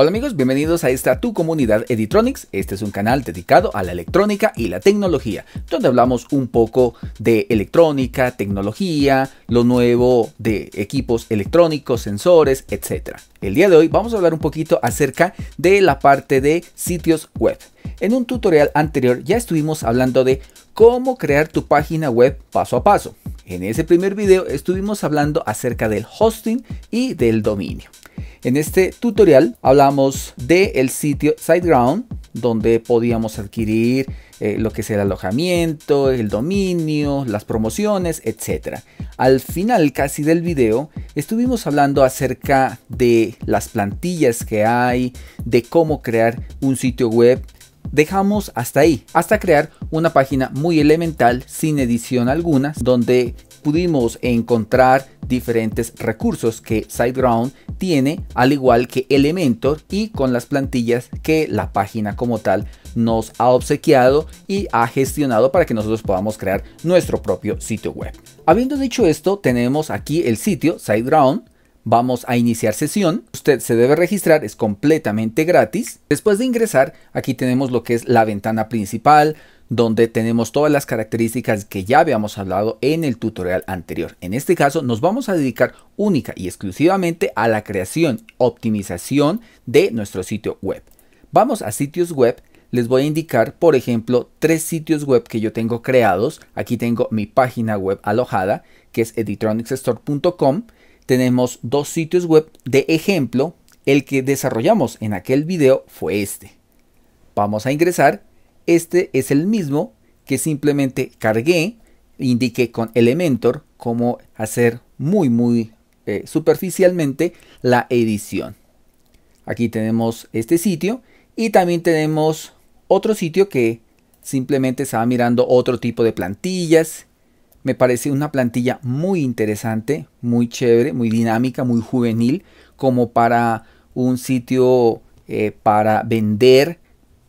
Hola amigos, bienvenidos a esta tu comunidad Editronics. Este es un canal dedicado a la electrónica y la tecnología, donde hablamos un poco de electrónica, tecnología, lo nuevo de equipos electrónicos, sensores, etc. El día de hoy vamos a hablar un poquito acerca de la parte de sitios web. En un tutorial anterior ya estuvimos hablando de cómo crear tu página web paso a paso. En ese primer video estuvimos hablando acerca del hosting y del dominio. En este tutorial hablamos del sitio SiteGround, donde podíamos adquirir eh, lo que es el alojamiento, el dominio, las promociones, etc. Al final casi del video estuvimos hablando acerca de las plantillas que hay, de cómo crear un sitio web dejamos hasta ahí, hasta crear una página muy elemental sin edición alguna, donde pudimos encontrar diferentes recursos que SiteGround tiene, al igual que Elementor y con las plantillas que la página como tal nos ha obsequiado y ha gestionado para que nosotros podamos crear nuestro propio sitio web. Habiendo dicho esto, tenemos aquí el sitio SiteGround Vamos a iniciar sesión. Usted se debe registrar, es completamente gratis. Después de ingresar, aquí tenemos lo que es la ventana principal, donde tenemos todas las características que ya habíamos hablado en el tutorial anterior. En este caso nos vamos a dedicar única y exclusivamente a la creación, optimización de nuestro sitio web. Vamos a sitios web, les voy a indicar por ejemplo tres sitios web que yo tengo creados. Aquí tengo mi página web alojada que es editronicsstore.com tenemos dos sitios web de ejemplo. El que desarrollamos en aquel video fue este. Vamos a ingresar. Este es el mismo que simplemente cargué, indiqué con Elementor cómo hacer muy, muy eh, superficialmente la edición. Aquí tenemos este sitio y también tenemos otro sitio que simplemente estaba mirando otro tipo de plantillas me parece una plantilla muy interesante, muy chévere, muy dinámica, muy juvenil, como para un sitio eh, para vender,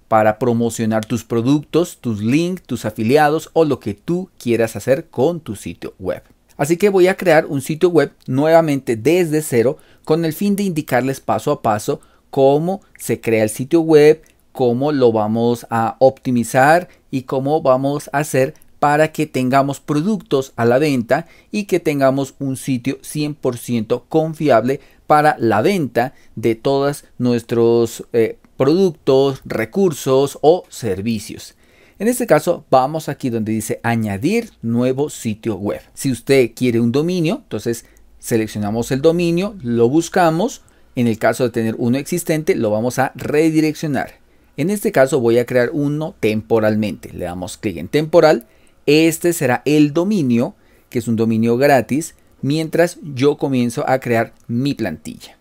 para promocionar tus productos, tus links, tus afiliados o lo que tú quieras hacer con tu sitio web. Así que voy a crear un sitio web nuevamente desde cero con el fin de indicarles paso a paso cómo se crea el sitio web, cómo lo vamos a optimizar y cómo vamos a hacer para que tengamos productos a la venta y que tengamos un sitio 100% confiable para la venta de todos nuestros eh, productos, recursos o servicios. En este caso vamos aquí donde dice añadir nuevo sitio web. Si usted quiere un dominio, entonces seleccionamos el dominio, lo buscamos. En el caso de tener uno existente, lo vamos a redireccionar. En este caso voy a crear uno temporalmente. Le damos clic en temporal este será el dominio, que es un dominio gratis, mientras yo comienzo a crear mi plantilla.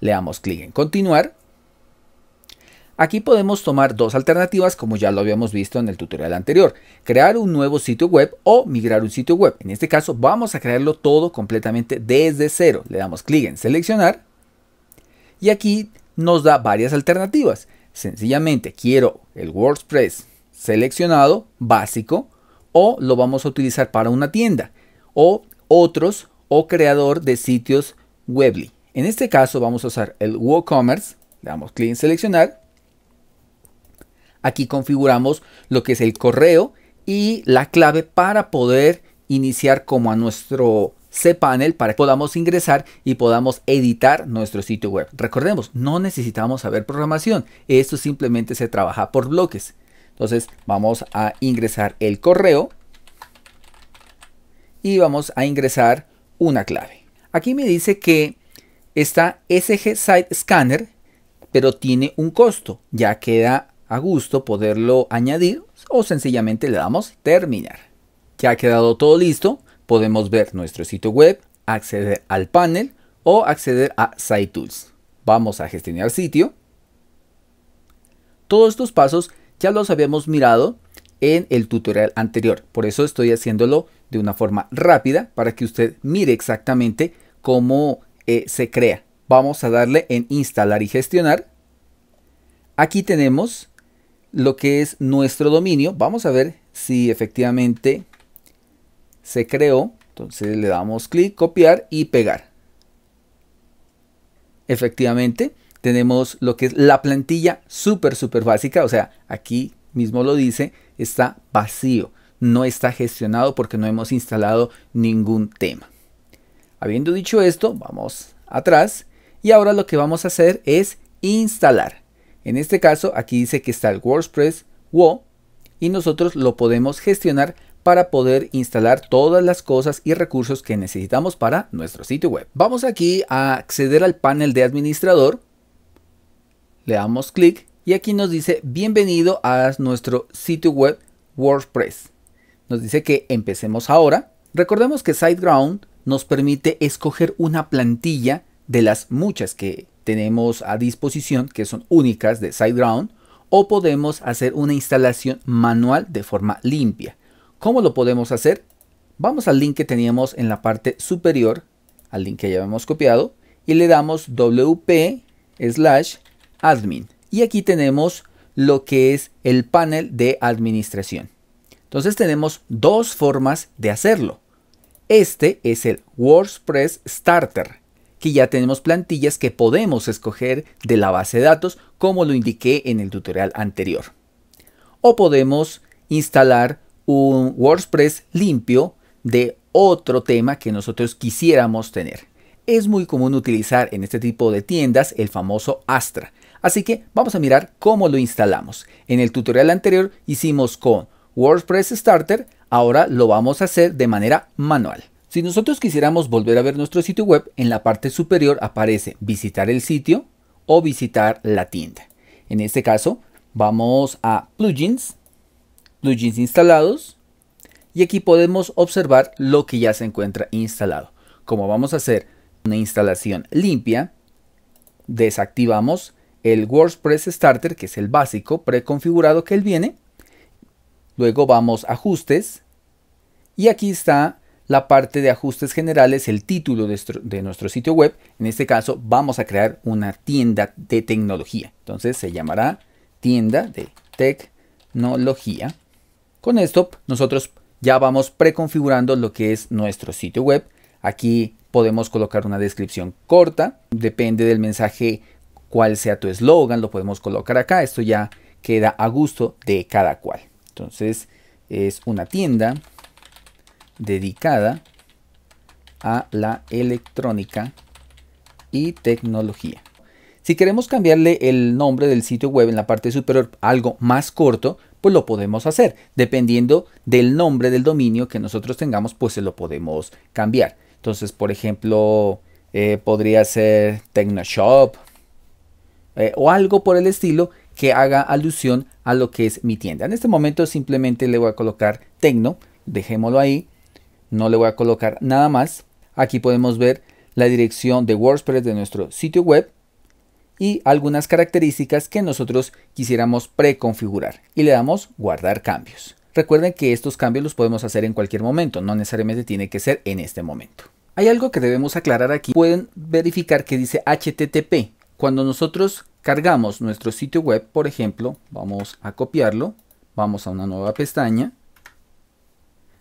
Le damos clic en continuar. Aquí podemos tomar dos alternativas como ya lo habíamos visto en el tutorial anterior. Crear un nuevo sitio web o migrar un sitio web. En este caso vamos a crearlo todo completamente desde cero. Le damos clic en seleccionar y aquí nos da varias alternativas. Sencillamente quiero el WordPress seleccionado, básico, o lo vamos a utilizar para una tienda o otros o creador de sitios Webly. En este caso vamos a usar el WooCommerce, le damos clic en seleccionar. Aquí configuramos lo que es el correo y la clave para poder iniciar como a nuestro cPanel para que podamos ingresar y podamos editar nuestro sitio web. Recordemos, no necesitamos saber programación, esto simplemente se trabaja por bloques. Entonces vamos a ingresar el correo y vamos a ingresar una clave. Aquí me dice que está SG Site Scanner, pero tiene un costo. Ya queda a gusto poderlo añadir o sencillamente le damos terminar. Ya ha quedado todo listo, podemos ver nuestro sitio web, acceder al panel o acceder a Site Tools. Vamos a gestionar sitio. Todos estos pasos ya los habíamos mirado en el tutorial anterior. Por eso estoy haciéndolo de una forma rápida para que usted mire exactamente cómo eh, se crea. Vamos a darle en instalar y gestionar. Aquí tenemos lo que es nuestro dominio. Vamos a ver si efectivamente se creó. Entonces le damos clic, copiar y pegar. Efectivamente tenemos lo que es la plantilla súper, súper básica, o sea, aquí mismo lo dice, está vacío, no está gestionado porque no hemos instalado ningún tema. Habiendo dicho esto, vamos atrás y ahora lo que vamos a hacer es instalar. En este caso, aquí dice que está el WordPress WO y nosotros lo podemos gestionar para poder instalar todas las cosas y recursos que necesitamos para nuestro sitio web. Vamos aquí a acceder al panel de administrador le damos clic y aquí nos dice bienvenido a nuestro sitio web WordPress. Nos dice que empecemos ahora. Recordemos que SiteGround nos permite escoger una plantilla de las muchas que tenemos a disposición, que son únicas de SiteGround, o podemos hacer una instalación manual de forma limpia. ¿Cómo lo podemos hacer? Vamos al link que teníamos en la parte superior, al link que ya hemos copiado, y le damos wp slash admin. Y aquí tenemos lo que es el panel de administración. Entonces tenemos dos formas de hacerlo. Este es el WordPress Starter, que ya tenemos plantillas que podemos escoger de la base de datos, como lo indiqué en el tutorial anterior. O podemos instalar un WordPress limpio de otro tema que nosotros quisiéramos tener. Es muy común utilizar en este tipo de tiendas el famoso Astra, Así que vamos a mirar cómo lo instalamos. En el tutorial anterior hicimos con WordPress Starter, ahora lo vamos a hacer de manera manual. Si nosotros quisiéramos volver a ver nuestro sitio web, en la parte superior aparece visitar el sitio o visitar la tienda. En este caso, vamos a plugins, plugins instalados, y aquí podemos observar lo que ya se encuentra instalado. Como vamos a hacer una instalación limpia, desactivamos el WordPress Starter, que es el básico preconfigurado que él viene. Luego vamos a ajustes. Y aquí está la parte de ajustes generales, el título de, de nuestro sitio web. En este caso vamos a crear una tienda de tecnología. Entonces se llamará tienda de tecnología. Con esto nosotros ya vamos preconfigurando lo que es nuestro sitio web. Aquí podemos colocar una descripción corta, depende del mensaje cual sea tu eslogan, lo podemos colocar acá, esto ya queda a gusto de cada cual. Entonces es una tienda dedicada a la electrónica y tecnología. Si queremos cambiarle el nombre del sitio web en la parte superior algo más corto, pues lo podemos hacer. Dependiendo del nombre del dominio que nosotros tengamos, pues se lo podemos cambiar. Entonces, por ejemplo, eh, podría ser TecnoShop, eh, o algo por el estilo que haga alusión a lo que es mi tienda. En este momento simplemente le voy a colocar Tecno, dejémoslo ahí, no le voy a colocar nada más. Aquí podemos ver la dirección de WordPress de nuestro sitio web y algunas características que nosotros quisiéramos preconfigurar y le damos guardar cambios. Recuerden que estos cambios los podemos hacer en cualquier momento, no necesariamente tiene que ser en este momento. Hay algo que debemos aclarar aquí. Pueden verificar que dice HTTP. Cuando nosotros cargamos nuestro sitio web, por ejemplo, vamos a copiarlo, vamos a una nueva pestaña.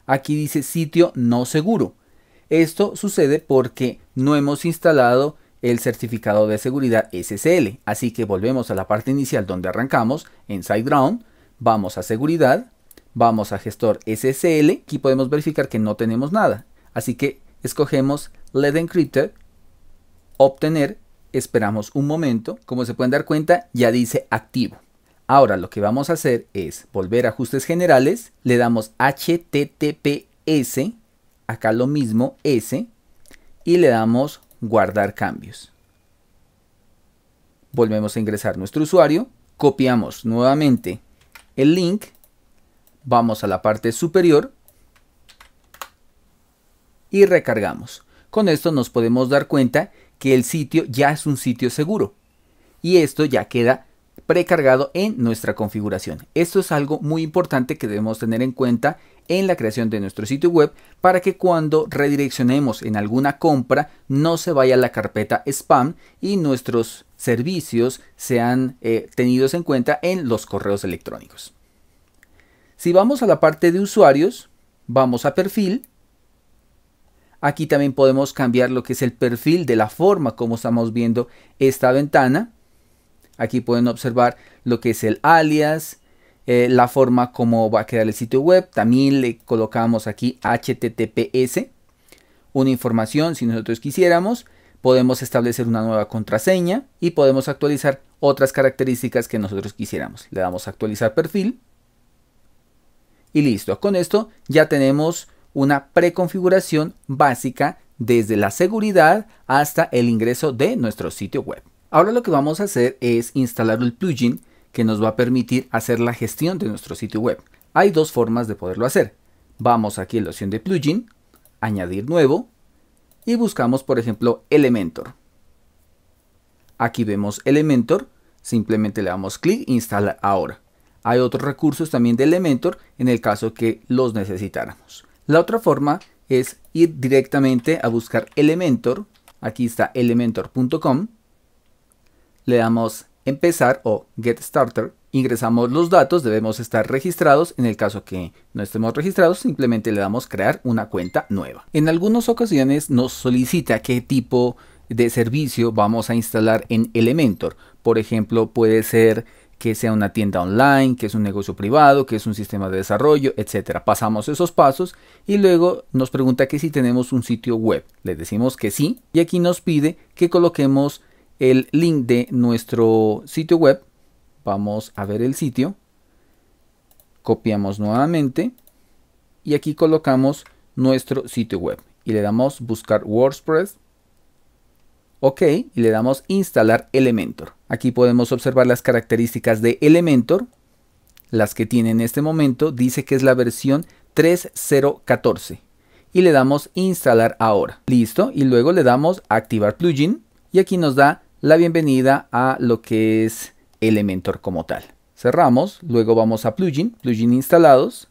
Aquí dice sitio no seguro. Esto sucede porque no hemos instalado el certificado de seguridad SSL. Así que volvemos a la parte inicial donde arrancamos, en SiteGround, vamos a seguridad, vamos a gestor SSL, aquí podemos verificar que no tenemos nada. Así que escogemos Let's Encrypted, obtener esperamos un momento. Como se pueden dar cuenta, ya dice activo. Ahora lo que vamos a hacer es volver a ajustes generales, le damos HTTPS, acá lo mismo S, y le damos guardar cambios. Volvemos a ingresar nuestro usuario, copiamos nuevamente el link, vamos a la parte superior y recargamos. Con esto nos podemos dar cuenta que el sitio ya es un sitio seguro. Y esto ya queda precargado en nuestra configuración. Esto es algo muy importante que debemos tener en cuenta en la creación de nuestro sitio web para que cuando redireccionemos en alguna compra no se vaya a la carpeta spam y nuestros servicios sean eh, tenidos en cuenta en los correos electrónicos. Si vamos a la parte de usuarios, vamos a perfil Aquí también podemos cambiar lo que es el perfil de la forma como estamos viendo esta ventana. Aquí pueden observar lo que es el alias, eh, la forma como va a quedar el sitio web. También le colocamos aquí HTTPS, una información si nosotros quisiéramos. Podemos establecer una nueva contraseña y podemos actualizar otras características que nosotros quisiéramos. Le damos a actualizar perfil y listo. Con esto ya tenemos una preconfiguración básica desde la seguridad hasta el ingreso de nuestro sitio web. Ahora lo que vamos a hacer es instalar el plugin que nos va a permitir hacer la gestión de nuestro sitio web. Hay dos formas de poderlo hacer. Vamos aquí a la opción de plugin, añadir nuevo y buscamos por ejemplo Elementor. Aquí vemos Elementor, simplemente le damos clic instalar ahora. Hay otros recursos también de Elementor en el caso que los necesitáramos. La otra forma es ir directamente a buscar Elementor. Aquí está elementor.com. Le damos empezar o get starter. Ingresamos los datos, debemos estar registrados. En el caso que no estemos registrados, simplemente le damos crear una cuenta nueva. En algunas ocasiones nos solicita qué tipo de servicio vamos a instalar en Elementor. Por ejemplo, puede ser que sea una tienda online, que es un negocio privado, que es un sistema de desarrollo, etc. Pasamos esos pasos y luego nos pregunta que si tenemos un sitio web. Le decimos que sí y aquí nos pide que coloquemos el link de nuestro sitio web. Vamos a ver el sitio. Copiamos nuevamente y aquí colocamos nuestro sitio web y le damos buscar WordPress OK y le damos instalar Elementor. Aquí podemos observar las características de Elementor, las que tiene en este momento, dice que es la versión 3014 y le damos instalar ahora. Listo, y luego le damos activar plugin y aquí nos da la bienvenida a lo que es Elementor como tal. Cerramos, luego vamos a plugin, plugin instalados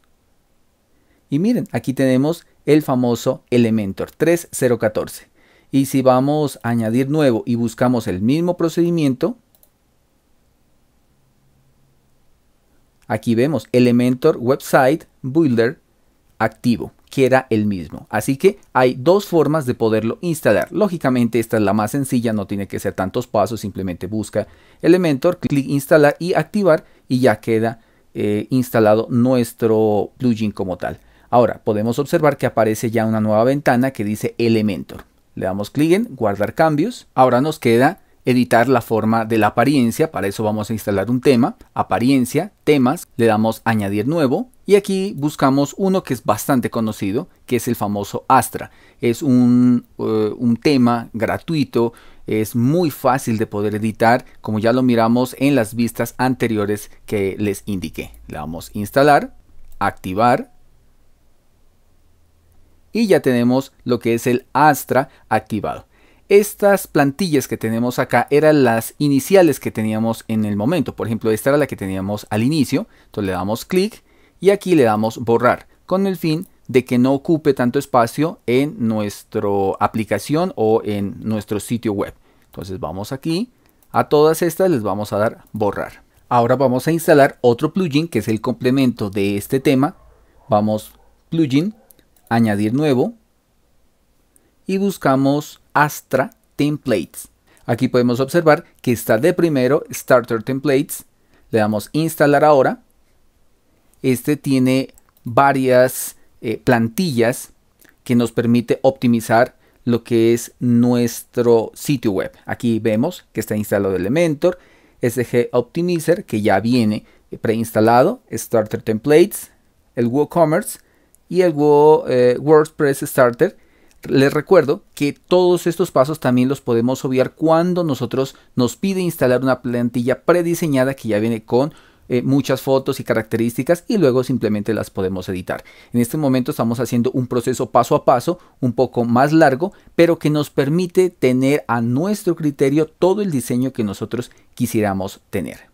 y miren, aquí tenemos el famoso Elementor 3014. Y si vamos a añadir nuevo y buscamos el mismo procedimiento, aquí vemos Elementor Website Builder activo, que era el mismo. Así que hay dos formas de poderlo instalar. Lógicamente esta es la más sencilla, no tiene que ser tantos pasos, simplemente busca Elementor, clic instalar y activar y ya queda eh, instalado nuestro plugin como tal. Ahora podemos observar que aparece ya una nueva ventana que dice Elementor. Le damos clic en guardar cambios. Ahora nos queda editar la forma de la apariencia. Para eso vamos a instalar un tema, apariencia, temas, le damos añadir nuevo y aquí buscamos uno que es bastante conocido, que es el famoso Astra. Es un, eh, un tema gratuito, es muy fácil de poder editar, como ya lo miramos en las vistas anteriores que les indiqué. Le damos instalar, activar y ya tenemos lo que es el Astra activado. Estas plantillas que tenemos acá eran las iniciales que teníamos en el momento. Por ejemplo, esta era la que teníamos al inicio. Entonces le damos clic y aquí le damos borrar con el fin de que no ocupe tanto espacio en nuestra aplicación o en nuestro sitio web. Entonces vamos aquí, a todas estas les vamos a dar borrar. Ahora vamos a instalar otro plugin que es el complemento de este tema. Vamos plugin añadir nuevo y buscamos Astra Templates. Aquí podemos observar que está de primero Starter Templates. Le damos instalar ahora. Este tiene varias eh, plantillas que nos permite optimizar lo que es nuestro sitio web. Aquí vemos que está instalado Elementor, SG Optimizer que ya viene eh, preinstalado, Starter Templates, el WooCommerce y el eh, WordPress Starter. Les recuerdo que todos estos pasos también los podemos obviar cuando nosotros nos pide instalar una plantilla prediseñada que ya viene con eh, muchas fotos y características y luego simplemente las podemos editar. En este momento estamos haciendo un proceso paso a paso un poco más largo, pero que nos permite tener a nuestro criterio todo el diseño que nosotros quisiéramos tener.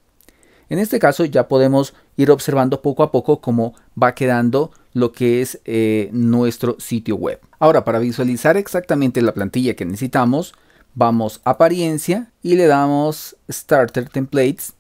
En este caso ya podemos ir observando poco a poco cómo va quedando lo que es eh, nuestro sitio web. Ahora, para visualizar exactamente la plantilla que necesitamos, vamos a apariencia y le damos Starter Templates,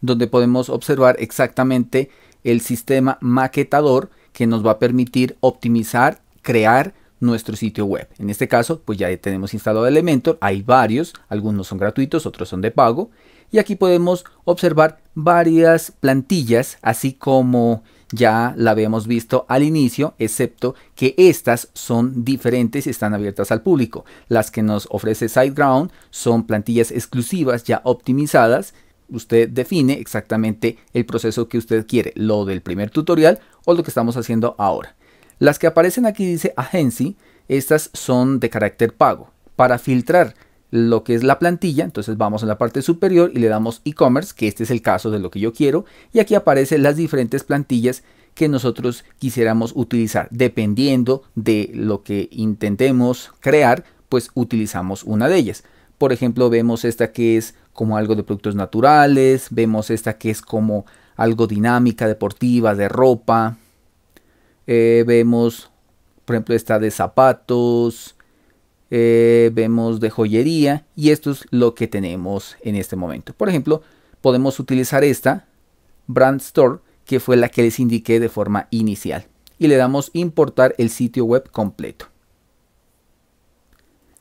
donde podemos observar exactamente el sistema maquetador que nos va a permitir optimizar, crear nuestro sitio web. En este caso, pues ya tenemos instalado Elementor, hay varios, algunos son gratuitos, otros son de pago, y aquí podemos observar varias plantillas, así como ya la habíamos visto al inicio, excepto que estas son diferentes y están abiertas al público. Las que nos ofrece SiteGround son plantillas exclusivas ya optimizadas. Usted define exactamente el proceso que usted quiere, lo del primer tutorial o lo que estamos haciendo ahora. Las que aparecen aquí dice Agency, estas son de carácter pago. Para filtrar lo que es la plantilla, entonces vamos a la parte superior y le damos e-commerce, que este es el caso de lo que yo quiero, y aquí aparecen las diferentes plantillas que nosotros quisiéramos utilizar. Dependiendo de lo que intentemos crear, pues utilizamos una de ellas. Por ejemplo, vemos esta que es como algo de productos naturales, vemos esta que es como algo dinámica, deportiva, de ropa, eh, vemos, por ejemplo, esta de zapatos, eh, vemos de joyería y esto es lo que tenemos en este momento. Por ejemplo, podemos utilizar esta Brand Store que fue la que les indiqué de forma inicial y le damos importar el sitio web completo.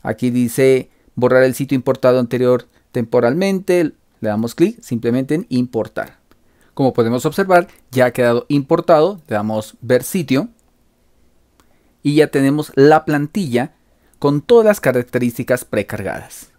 Aquí dice borrar el sitio importado anterior temporalmente, le damos clic simplemente en importar. Como podemos observar, ya ha quedado importado, le damos ver sitio y ya tenemos la plantilla con todas las características precargadas.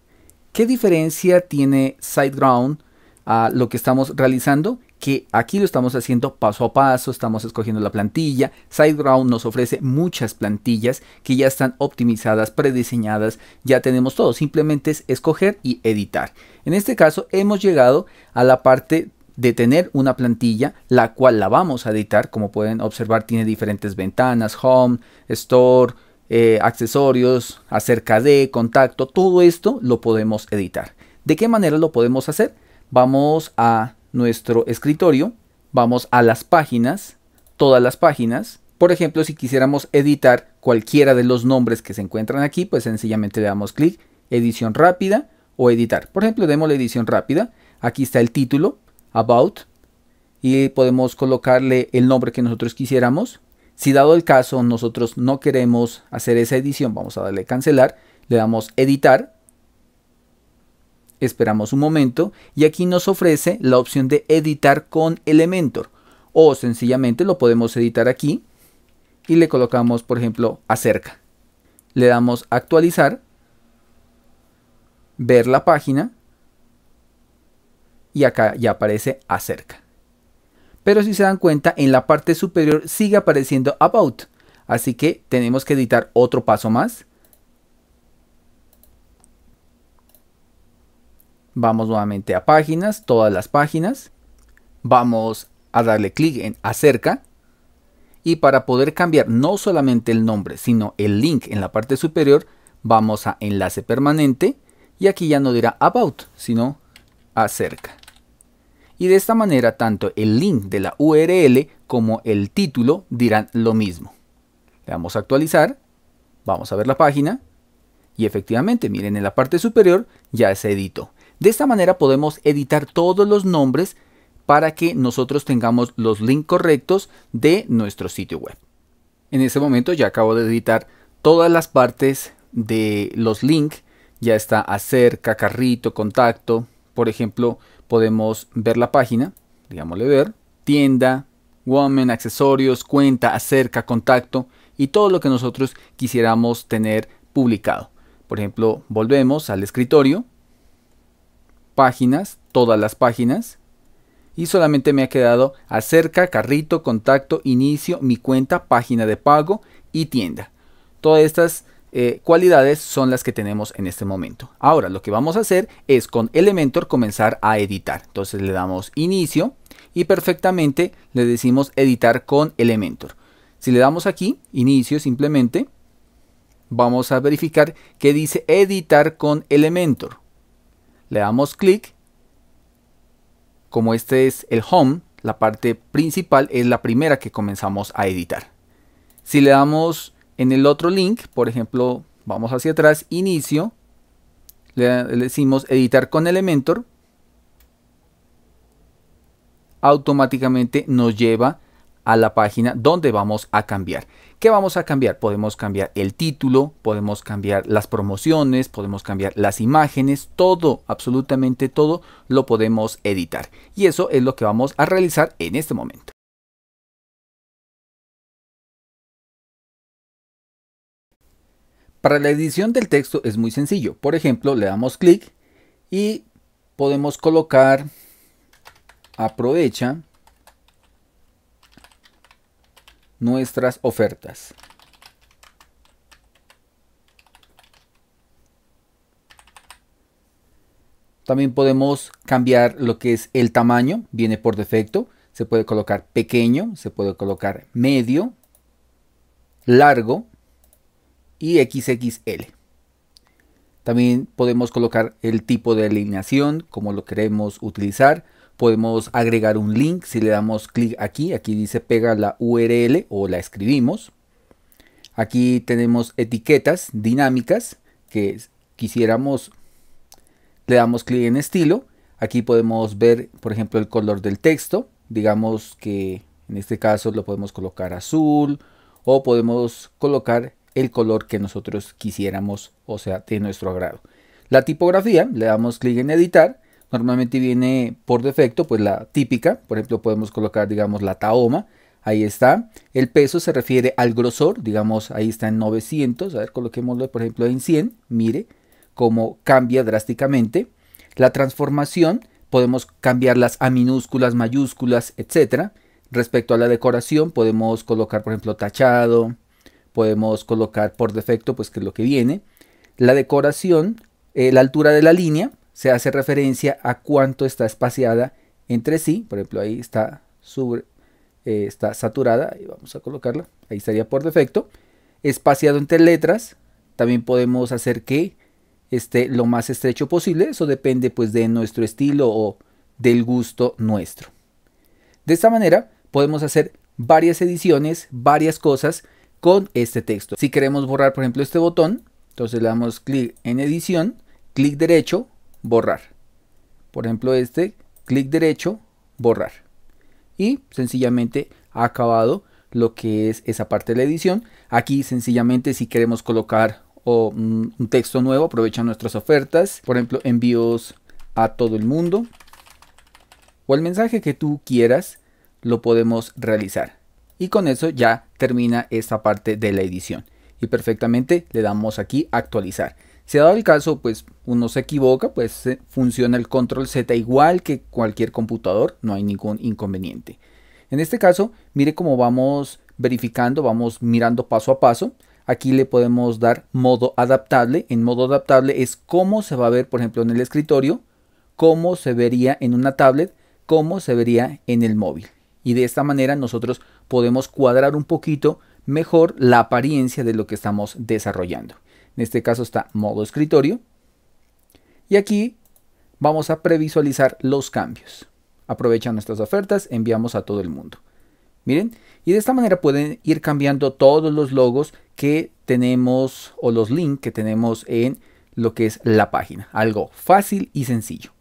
¿Qué diferencia tiene SiteGround a lo que estamos realizando? Que aquí lo estamos haciendo paso a paso, estamos escogiendo la plantilla. SiteGround nos ofrece muchas plantillas que ya están optimizadas, prediseñadas, ya tenemos todo. Simplemente es escoger y editar. En este caso hemos llegado a la parte de tener una plantilla la cual la vamos a editar como pueden observar tiene diferentes ventanas home store eh, accesorios, acerca de, contacto, todo esto lo podemos editar. ¿De qué manera lo podemos hacer? Vamos a nuestro escritorio, vamos a las páginas, todas las páginas. Por ejemplo, si quisiéramos editar cualquiera de los nombres que se encuentran aquí, pues sencillamente le damos clic, edición rápida o editar. Por ejemplo, demos la edición rápida. Aquí está el título, About, y podemos colocarle el nombre que nosotros quisiéramos. Si dado el caso nosotros no queremos hacer esa edición, vamos a darle cancelar, le damos editar, esperamos un momento y aquí nos ofrece la opción de editar con Elementor o sencillamente lo podemos editar aquí y le colocamos por ejemplo acerca. Le damos actualizar, ver la página y acá ya aparece acerca. Pero si se dan cuenta, en la parte superior sigue apareciendo About. Así que tenemos que editar otro paso más. Vamos nuevamente a páginas, todas las páginas. Vamos a darle clic en acerca. Y para poder cambiar no solamente el nombre, sino el link en la parte superior, vamos a enlace permanente. Y aquí ya no dirá about, sino acerca y de esta manera tanto el link de la URL como el título dirán lo mismo. Le damos a actualizar, vamos a ver la página y efectivamente miren en la parte superior ya se editó. De esta manera podemos editar todos los nombres para que nosotros tengamos los links correctos de nuestro sitio web. En ese momento ya acabo de editar todas las partes de los links. Ya está acerca, carrito, contacto. Por ejemplo, podemos ver la página, digámosle ver, tienda, woman, accesorios, cuenta, acerca, contacto y todo lo que nosotros quisiéramos tener publicado. Por ejemplo, volvemos al escritorio, páginas, todas las páginas, y solamente me ha quedado acerca, carrito, contacto, inicio, mi cuenta, página de pago y tienda. Todas estas eh, cualidades son las que tenemos en este momento. Ahora lo que vamos a hacer es con Elementor comenzar a editar. Entonces le damos inicio y perfectamente le decimos editar con Elementor. Si le damos aquí, inicio simplemente, vamos a verificar que dice editar con Elementor. Le damos clic. Como este es el home, la parte principal es la primera que comenzamos a editar. Si le damos en el otro link, por ejemplo, vamos hacia atrás, inicio, le, decimos editar con Elementor, automáticamente nos lleva a la página donde vamos a cambiar. ¿Qué vamos a cambiar? Podemos cambiar el título, podemos cambiar las promociones, podemos cambiar las imágenes, todo, absolutamente todo lo podemos editar. Y eso es lo que vamos a realizar en este momento. Para la edición del texto es muy sencillo. Por ejemplo, le damos clic y podemos colocar aprovecha nuestras ofertas. También podemos cambiar lo que es el tamaño, viene por defecto. Se puede colocar pequeño, se puede colocar medio, largo, y XXL. También podemos colocar el tipo de alineación como lo queremos utilizar. Podemos agregar un link si le damos clic aquí. Aquí dice pega la URL o la escribimos. Aquí tenemos etiquetas dinámicas que quisiéramos. Le damos clic en estilo. Aquí podemos ver, por ejemplo, el color del texto. Digamos que en este caso lo podemos colocar azul o podemos colocar el color que nosotros quisiéramos, o sea, de nuestro agrado. La tipografía, le damos clic en editar, normalmente viene por defecto, pues la típica, por ejemplo, podemos colocar, digamos, la Taoma, ahí está. El peso se refiere al grosor, digamos, ahí está en 900, a ver, coloquémoslo, por ejemplo, en 100, mire cómo cambia drásticamente. La transformación, podemos cambiarlas a minúsculas, mayúsculas, etcétera. Respecto a la decoración, podemos colocar, por ejemplo, tachado, podemos colocar por defecto pues que es lo que viene. La decoración, eh, la altura de la línea, se hace referencia a cuánto está espaciada entre sí. Por ejemplo, ahí está, eh, está saturada, y vamos a colocarla, ahí estaría por defecto. Espaciado entre letras, también podemos hacer que esté lo más estrecho posible. Eso depende pues de nuestro estilo o del gusto nuestro. De esta manera podemos hacer varias ediciones, varias cosas con este texto. Si queremos borrar, por ejemplo, este botón, entonces le damos clic en edición, clic derecho, borrar. Por ejemplo, este, clic derecho, borrar. Y sencillamente ha acabado lo que es esa parte de la edición. Aquí sencillamente si queremos colocar mm, un texto nuevo, aprovecha nuestras ofertas. Por ejemplo, envíos a todo el mundo. O el mensaje que tú quieras, lo podemos realizar y con eso ya termina esta parte de la edición y perfectamente le damos aquí actualizar. Si dado el caso, pues uno se equivoca, pues eh, funciona el control Z igual que cualquier computador, no hay ningún inconveniente. En este caso, mire cómo vamos verificando, vamos mirando paso a paso. Aquí le podemos dar modo adaptable. En modo adaptable es cómo se va a ver, por ejemplo, en el escritorio, cómo se vería en una tablet, cómo se vería en el móvil y de esta manera nosotros podemos cuadrar un poquito mejor la apariencia de lo que estamos desarrollando. En este caso está modo escritorio y aquí vamos a previsualizar los cambios. Aprovechan nuestras ofertas, enviamos a todo el mundo. Miren, y de esta manera pueden ir cambiando todos los logos que tenemos o los links que tenemos en lo que es la página. Algo fácil y sencillo.